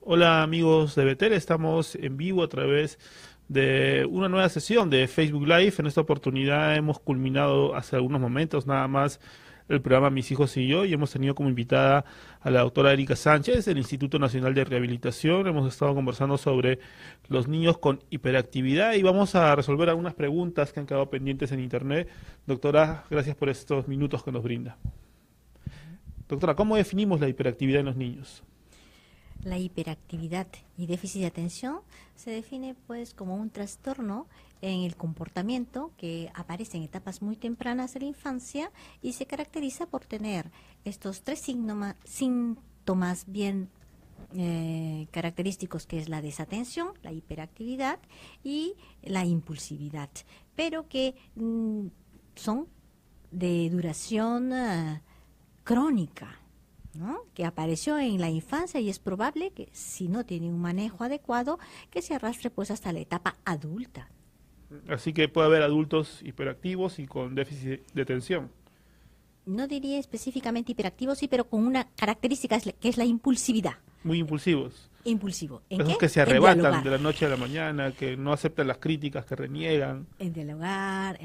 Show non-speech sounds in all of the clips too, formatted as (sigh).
Hola amigos de Betel, estamos en vivo a través de una nueva sesión de Facebook Live. En esta oportunidad hemos culminado hace algunos momentos nada más el programa Mis hijos y yo y hemos tenido como invitada a la doctora Erika Sánchez del Instituto Nacional de Rehabilitación. Hemos estado conversando sobre los niños con hiperactividad y vamos a resolver algunas preguntas que han quedado pendientes en Internet. Doctora, gracias por estos minutos que nos brinda. Doctora, ¿cómo definimos la hiperactividad en los niños? La hiperactividad y déficit de atención se define pues como un trastorno en el comportamiento que aparece en etapas muy tempranas de la infancia y se caracteriza por tener estos tres síntomas bien eh, característicos que es la desatención, la hiperactividad y la impulsividad, pero que mm, son de duración ah, crónica que apareció en la infancia y es probable que si no tiene un manejo adecuado que se arrastre pues hasta la etapa adulta. Así que puede haber adultos hiperactivos y con déficit de atención. No diría específicamente hiperactivos, sí, pero con una característica que es la impulsividad. Muy impulsivos. Impulsivo. Esos que se arrebatan de la noche a la mañana, que no aceptan las críticas, que reniegan. En el hogar,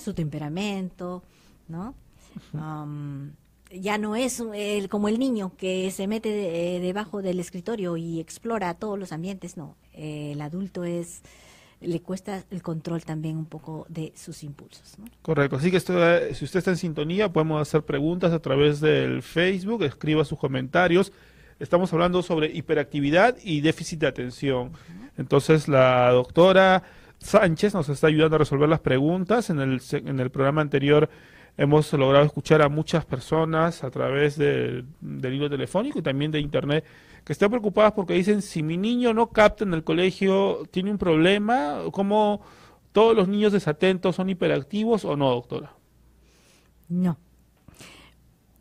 su temperamento, ¿no? (laughs) Um, ya no es como el niño que se mete eh, debajo del escritorio y explora todos los ambientes, no. Eh, el adulto es le cuesta el control también un poco de sus impulsos. Correcto, así que eh, si usted está en sintonía, podemos hacer preguntas a través del Facebook, escriba sus comentarios. Estamos hablando sobre hiperactividad y déficit de atención. Entonces, la doctora Sánchez nos está ayudando a resolver las preguntas. En el, en el programa anterior Hemos logrado escuchar a muchas personas a través del libro telefónico y también de internet que están preocupadas porque dicen, si mi niño no capta en el colegio, tiene un problema, ¿cómo todos los niños desatentos son hiperactivos o no, doctora? No.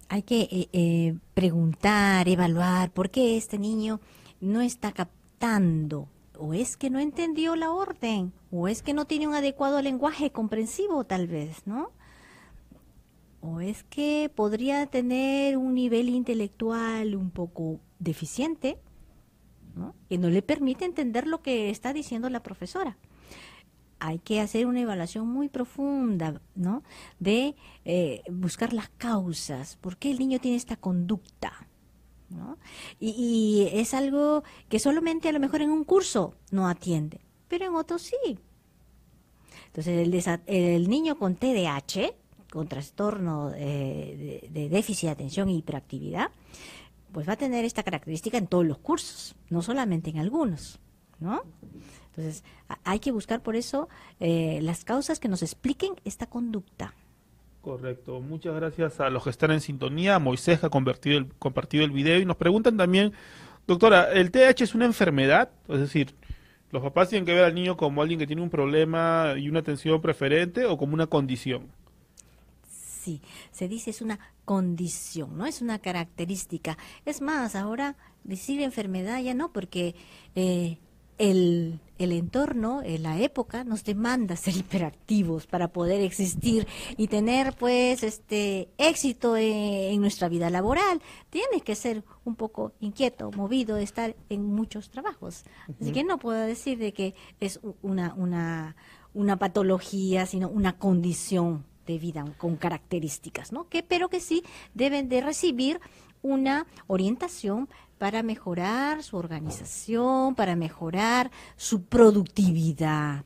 Hay que eh, eh, preguntar, evaluar, ¿por qué este niño no está captando? ¿O es que no entendió la orden? ¿O es que no tiene un adecuado lenguaje comprensivo, tal vez, no? es que podría tener un nivel intelectual un poco deficiente, que no le permite entender lo que está diciendo la profesora. Hay que hacer una evaluación muy profunda, De eh, buscar las causas. ¿Por qué el niño tiene esta conducta? Y, es algo que solamente a lo mejor en un curso no atiende, pero en otros sí. Entonces, el niño con TDAH con trastorno eh, de, déficit de atención e hiperactividad, pues va a tener esta característica en todos los cursos, no solamente en algunos, ¿no? Entonces, hay que buscar por eso eh, las causas que nos expliquen esta conducta. Correcto. Muchas gracias a los que están en sintonía. Moisés ha compartido el video y nos preguntan también, doctora, ¿el TH es una enfermedad? Es decir, ¿los papás tienen que ver al niño como alguien que tiene un problema y una atención preferente o como una condición? Se dice es una condición, no es una característica. Es más, ahora decir enfermedad ya no, porque eh, el, entorno, eh, la época, nos demanda ser hiperactivos para poder existir y tener pues este éxito e, en, nuestra vida laboral. Tienes que ser un poco inquieto, movido, estar en muchos trabajos. Así que no puedo decir de que es una, una, una patología, sino una condición de vida con características, ¿no? Que, pero que sí deben de recibir una orientación para mejorar su organización, para mejorar su productividad.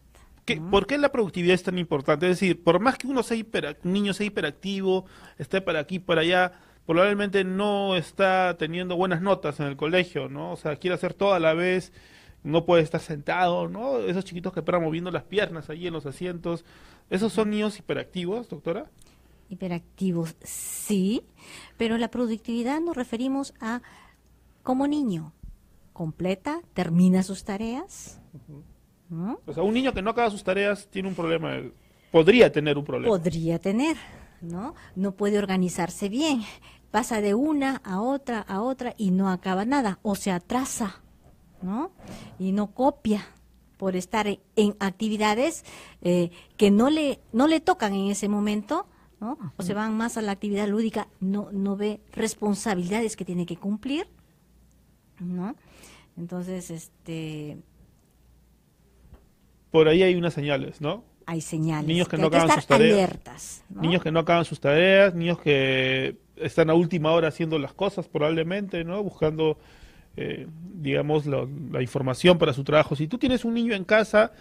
¿Por qué la productividad es tan importante? Es decir, por más que uno sea un niño sea hiperactivo, esté para aquí, para allá, probablemente no está teniendo buenas notas en el colegio, ¿no? O sea, quiere hacer todo a la vez no puede estar sentado, ¿no? Esos chiquitos que esperan moviendo las piernas ahí en los asientos, ¿esos son niños hiperactivos, doctora? Hiperactivos, sí, pero la productividad nos referimos a como niño, completa, termina sus tareas. ¿Mm? O sea, un niño que no acaba sus tareas tiene un problema, podría tener un problema. Podría tener, ¿no? No puede organizarse bien, pasa de una a otra a otra y no acaba nada, o se atrasa ¿no? Y no copia por estar en actividades eh, que no le, no le tocan en ese momento, ¿no? O se van más a la actividad lúdica, no, no ve responsabilidades que tiene que cumplir, ¿no? Entonces, este... Por ahí hay unas señales, ¿no? Hay señales. Niños que, no acaban sus tareas. Niños que no acaban sus tareas, niños que están a última hora haciendo las cosas probablemente, ¿no? Buscando eh, digamos, la información para su trabajo. Si tú tienes un niño en casa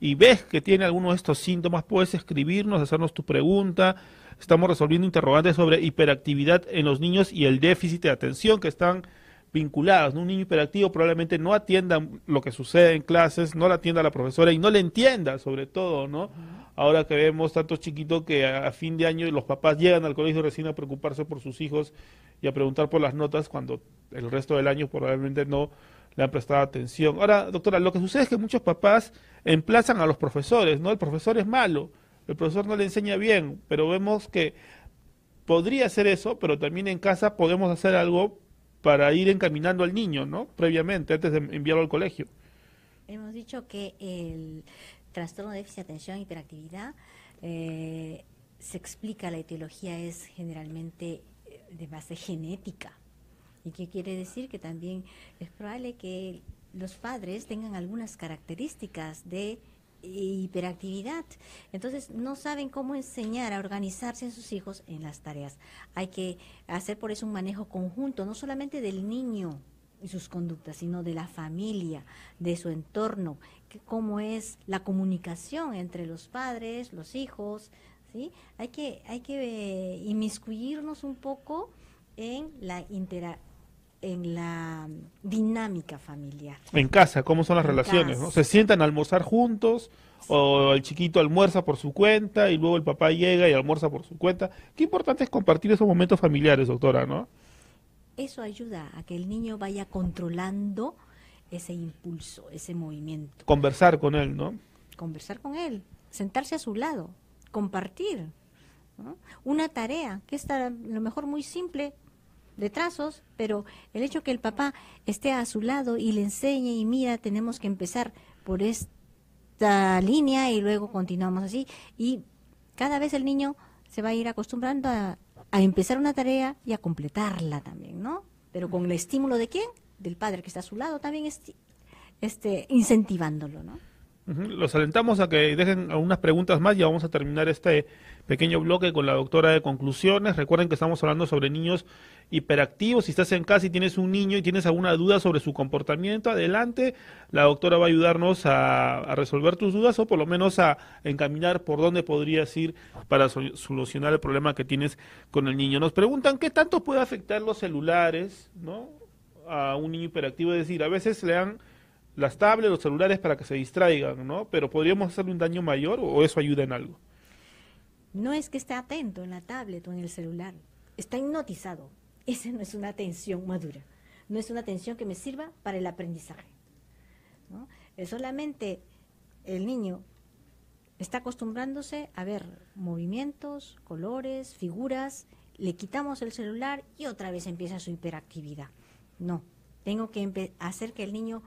y ves que tiene alguno de estos síntomas, puedes escribirnos, hacernos tu pregunta. Estamos resolviendo interrogantes sobre hiperactividad en los niños y el déficit de atención que están vinculados. Un niño hiperactivo probablemente no atienda lo que sucede en clases, no la atienda la profesora y no le entienda, sobre todo, ¿no? Ahora que vemos tantos chiquitos que a fin de año los papás llegan al colegio recién a preocuparse por sus hijos y a preguntar por las notas cuando el resto del año probablemente no le han prestado atención. Ahora, doctora, lo que sucede es que muchos papás emplazan a los profesores, ¿no? El profesor es malo, el profesor no le enseña bien, pero vemos que podría ser eso, pero también en casa podemos hacer algo para ir encaminando al niño, ¿no? Previamente, antes de enviarlo al colegio. Hemos dicho que el trastorno de déficit de atención, e hiperactividad, eh, se explica, la etiología es generalmente de base genética. ¿Y qué quiere decir? Que también es probable que los padres tengan algunas características de eh, hiperactividad. Entonces no saben cómo enseñar a organizarse en sus hijos en las tareas. Hay que hacer por eso un manejo conjunto, no solamente del niño y sus conductas, sino de la familia, de su entorno, cómo es la comunicación entre los padres, los hijos, hay que, hay que eh, inmiscuirnos un poco en la en la dinámica familiar. En casa, ¿cómo son las relaciones? ¿Se sientan a almorzar juntos? O el chiquito almuerza por su cuenta y luego el papá llega y almuerza por su cuenta. Qué importante es compartir esos momentos familiares, doctora, ¿no? Eso ayuda a que el niño vaya controlando ese impulso, ese movimiento. Conversar con él, ¿no? Conversar con él, sentarse a su lado, compartir. Una tarea que está a lo mejor muy simple de trazos, pero el hecho que el papá esté a su lado y le enseñe y mira, tenemos que empezar por esta línea y luego continuamos así. Y cada vez el niño se va a ir acostumbrando a, empezar una tarea y a completarla también, ¿no? Pero con el estímulo de quién? Del padre que está a su lado también este, incentivándolo, ¿no? Los alentamos a que dejen algunas preguntas más y vamos a terminar este pequeño bloque con la doctora de conclusiones. Recuerden que estamos hablando sobre niños hiperactivos. Si estás en casa y tienes un niño y tienes alguna duda sobre su comportamiento, adelante. La doctora va a ayudarnos a, resolver tus dudas o por lo menos a encaminar por dónde podrías ir para solucionar el problema que tienes con el niño. Nos preguntan qué tanto puede afectar los celulares ¿no? a un niño hiperactivo. Es decir, a veces le han las tablets, los celulares para que se distraigan, ¿no? Pero podríamos hacerle un daño mayor o eso ayuda en algo. No es que esté atento en la tablet o en el celular, está hipnotizado. Esa no es una atención madura, no es una atención que me sirva para el aprendizaje. Eh, solamente el niño está acostumbrándose a ver movimientos, colores, figuras, le quitamos el celular y otra vez empieza su hiperactividad. No, tengo que hacer que el niño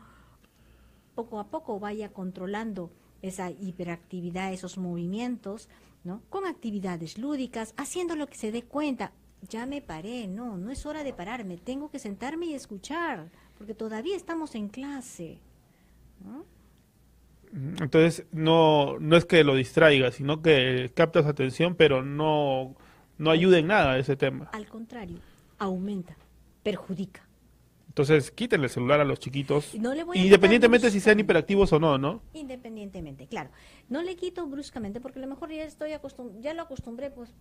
poco a poco vaya controlando esa hiperactividad, esos movimientos, ¿no? Con actividades lúdicas, haciendo lo que se dé cuenta. Ya me paré, no, no es hora de pararme, tengo que sentarme y escuchar, porque todavía estamos en clase. Mm, entonces, no, no es que lo distraiga, sino que captas atención, pero no, no ayuda en nada ese tema. Al contrario, aumenta, perjudica. Entonces, quiten el celular a los chiquitos. independientemente si sean hiperactivos o no, ¿no? Independientemente, claro. No le quito bruscamente porque a lo mejor ya estoy ya lo acostumbré, pues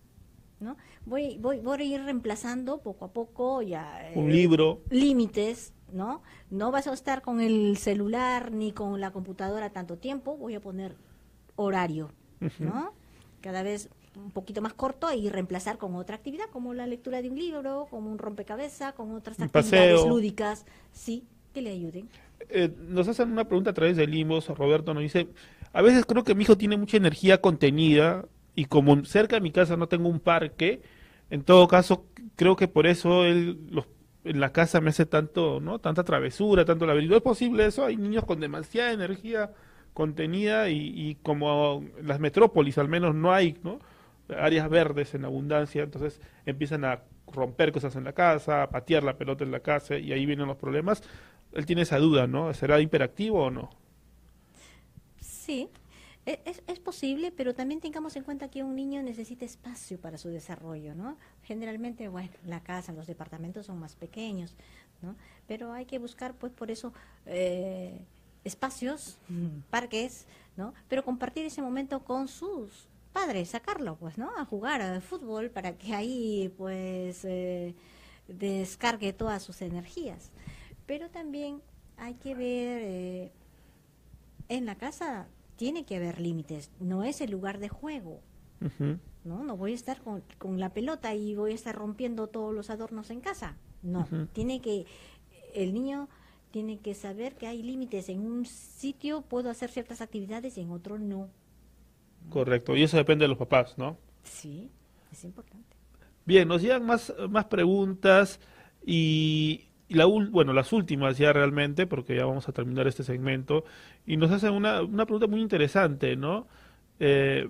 ¿no? Voy, voy, voy a ir reemplazando poco a poco ya. Eh, Un libro. Límites, ¿no? No vas a estar con el celular ni con la computadora tanto tiempo, voy a poner horario, ¿no? Cada vez un poquito más corto y reemplazar con otra actividad, como la lectura de un libro, como un rompecabezas, con otras actividades lúdicas, sí, que le ayuden. Eh, nos hacen una pregunta a través de Limos, Roberto nos dice, a veces creo que mi hijo tiene mucha energía contenida y como cerca de mi casa no tengo un parque, en todo caso creo que por eso él en la casa me hace tanto, ¿no? Tanta travesura, tanto laberinto. ¿Es posible eso? Hay niños con demasiada energía contenida y, y como las metrópolis al menos no hay, ¿no? áreas verdes en abundancia, entonces empiezan a romper cosas en la casa, a patear la pelota en la casa y ahí vienen los problemas. Él tiene esa duda, ¿no? ¿Será hiperactivo o no? Sí, e-, es, posible, pero también tengamos en cuenta que un niño necesita espacio para su desarrollo, ¿no? Generalmente, bueno, la casa, los departamentos son más pequeños, ¿no? Pero hay que buscar, pues, por eso eh, espacios, parques, ¿no? Pero compartir ese momento con sus padre sacarlo, pues, ¿no? A jugar al fútbol para que ahí, pues, eh, descargue todas sus energías. Pero también hay que ver, eh, en la casa tiene que haber límites, no es el lugar de juego. ¿no? no voy a estar con, la pelota y voy a estar rompiendo todos los adornos en casa. No, tiene que, el niño tiene que saber que hay límites. En un sitio puedo hacer ciertas actividades y en otro no. Correcto, y eso depende de los papás, ¿no? Sí, es importante. Bien, nos llegan más, más preguntas y, la bueno, las últimas ya realmente, porque ya vamos a terminar este segmento, y nos hacen una, una pregunta muy interesante, ¿no? Eh,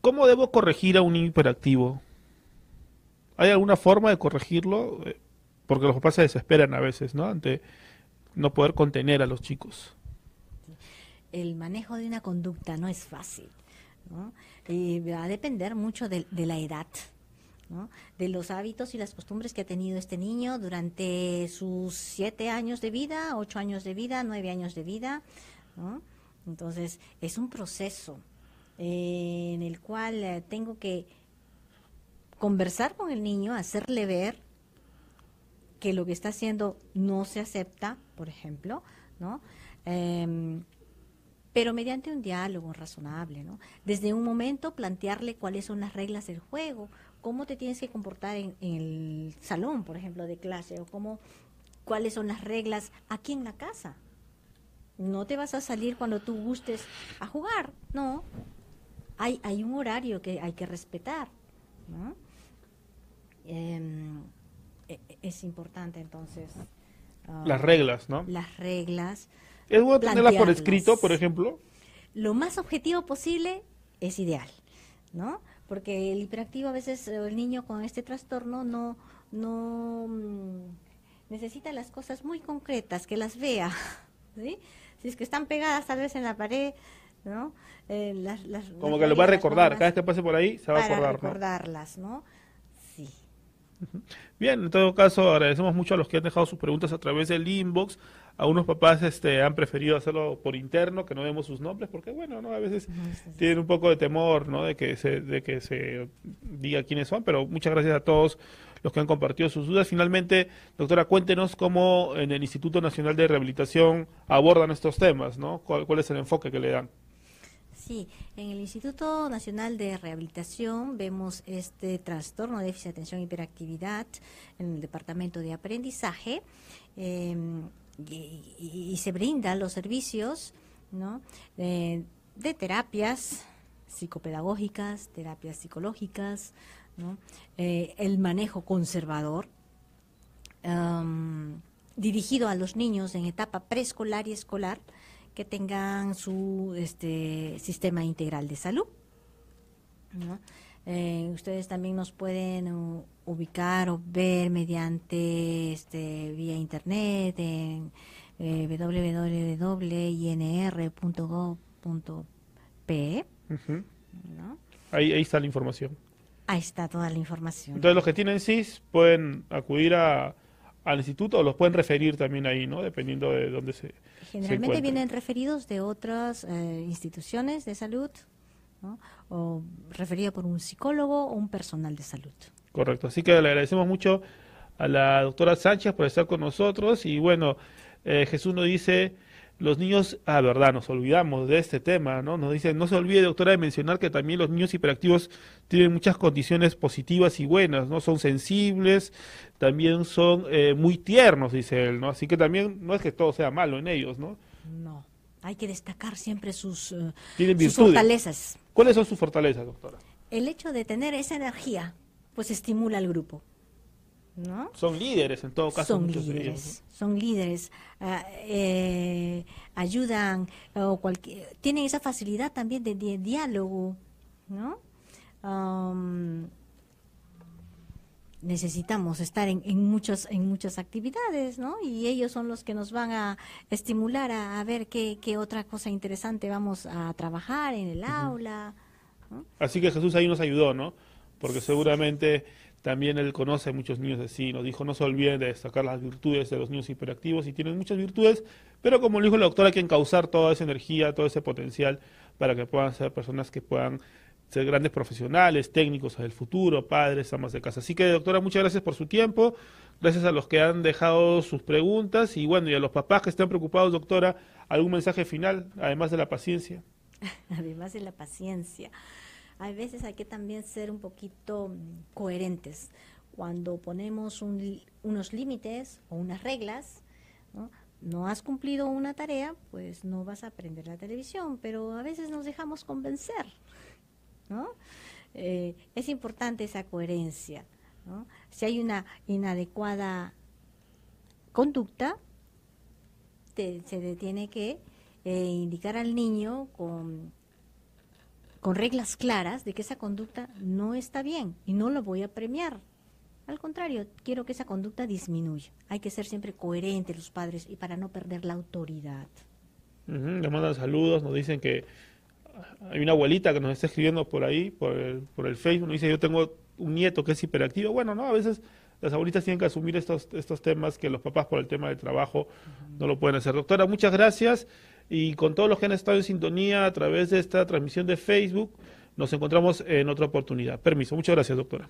¿Cómo debo corregir a un hiperactivo? ¿Hay alguna forma de corregirlo? Eh, porque los papás se desesperan a veces, ¿no? Ante no poder contener a los chicos. El manejo de una conducta no es fácil. Y eh, va a depender mucho de, la edad. de los hábitos y las costumbres que ha tenido este niño durante sus siete años de vida, ocho años de vida, nueve años de vida. Entonces, es un proceso eh, en el cual eh, tengo que conversar con el niño, hacerle ver que lo que está haciendo no se acepta, por ejemplo, ¿no? Em, pero mediante un diálogo razonable, ¿no? Desde un momento plantearle cuáles son las reglas del juego, cómo te tienes que comportar en, el salón, por ejemplo, de clase, o cómo, cuáles son las reglas aquí en la casa. No te vas a salir cuando tú gustes a jugar, no. Hay, hay un horario que hay que respetar, em, e, e, es importante entonces Ah, las reglas, ¿no? Las reglas. ¿Es bueno tenerlas por escrito, por ejemplo? Lo más objetivo posible es ideal, ¿no? Porque el hiperactivo a veces, eh, el niño con este trastorno no, no mm, necesita las cosas muy concretas, que las vea, (laughs) ¿sí? Si es que están pegadas tal vez en la pared, ¿no? Eh, como que lo va a recordar, cada vez que pase por ahí se va a acordar, recordarlas, ¿no? Bien, en todo caso, agradecemos mucho a los que han dejado sus preguntas a través del inbox. Algunos papás este, han preferido hacerlo por interno, que no demos sus nombres, porque bueno, ¿no? a veces tienen un poco de temor ¿no? de, que se, de que se diga quiénes son, pero muchas gracias a todos los que han compartido sus dudas. Finalmente, doctora, cuéntenos cómo en el Instituto Nacional de Rehabilitación abordan estos temas, ¿no? cuál es el enfoque que le dan? Sí, en el Instituto Nacional de Rehabilitación vemos este trastorno de déficit de atención y hiperactividad en el departamento de aprendizaje em, y, se brindan los servicios eh, de terapias psicopedagógicas, terapias psicológicas, ¿no? Eh, el manejo conservador. Em, dirigido a los niños en etapa preescolar y escolar, que tengan su este, sistema integral de salud. Eh, ustedes también nos pueden uh, ubicar o ver mediante este, vía internet en eh, www.inr.gov.pe. ahí, está la información. Ahí está toda la información. Entonces los que tienen SIS pueden acudir a, al instituto o los pueden referir también ahí, ¿no? Dependiendo de dónde se, Generalmente vienen referidos de otras eh, instituciones de salud, o referido por un psicólogo o un personal de salud. Correcto, así que le agradecemos mucho a la doctora Sánchez por estar con nosotros y bueno, eh, Jesús nos dice los niños, a ah, verdad, nos olvidamos de este tema, ¿no? Nos dicen, no se olvide, doctora, de mencionar que también los niños hiperactivos tienen muchas condiciones positivas y buenas, ¿no? Son sensibles, también son eh, muy tiernos, dice él, ¿no? Así que también no es que todo sea malo en ellos, ¿no? No, hay que destacar siempre sus, eh, sus fortalezas. ¿Cuáles son sus fortalezas, doctora? El hecho de tener esa energía, pues estimula al grupo. ¿no? Son líderes en todo caso. Son líderes, son líderes. Ah, eh, ayudan, o cualquier, tienen esa facilidad también de, diálogo, ¿no? necesitamos estar en, en, muchas, en muchas actividades, ¿no? Y ellos son los que nos van a estimular a, ver qué, otra cosa interesante vamos a trabajar en el aula. Así que Jesús ahí nos ayudó, ¿no? Porque seguramente también él conoce a muchos niños de sí, nos dijo, no se olviden de destacar las virtudes de los niños hiperactivos y tienen muchas virtudes, pero como le dijo la doctora, hay que encauzar toda esa energía, todo ese potencial para que puedan ser personas que puedan ser grandes profesionales, técnicos del futuro, padres, amas de casa. Así que, doctora, muchas gracias por su tiempo, gracias a los que han dejado sus preguntas y bueno, y a los papás que están preocupados, doctora, algún mensaje final, además de la paciencia. (laughs) además de la paciencia a veces hay que también ser un poquito mm, coherentes. Cuando ponemos unos límites o unas reglas, ¿no? has cumplido una tarea, pues no vas a aprender la televisión, pero a veces nos dejamos convencer, ¿no? Eh, es importante esa coherencia, Si hay una inadecuada conducta, se tiene que eh, indicar al niño con con reglas claras de que esa conducta no está bien y no lo voy a premiar. Al contrario, quiero que esa conducta disminuya. Hay que ser siempre coherentes los padres y para no perder la autoridad. Le mandan saludos, nos dicen que hay una abuelita que nos está escribiendo por ahí, por el, Facebook, nos dice yo tengo un nieto que es hiperactivo. Bueno, no, a veces las abuelitas tienen que asumir estos, estos temas que los papás por el tema del trabajo no lo pueden hacer. Doctora, muchas gracias y con todos los que han estado en sintonía a través de esta transmisión de Facebook. Nos encontramos en otra oportunidad. Permiso. Muchas gracias, doctora.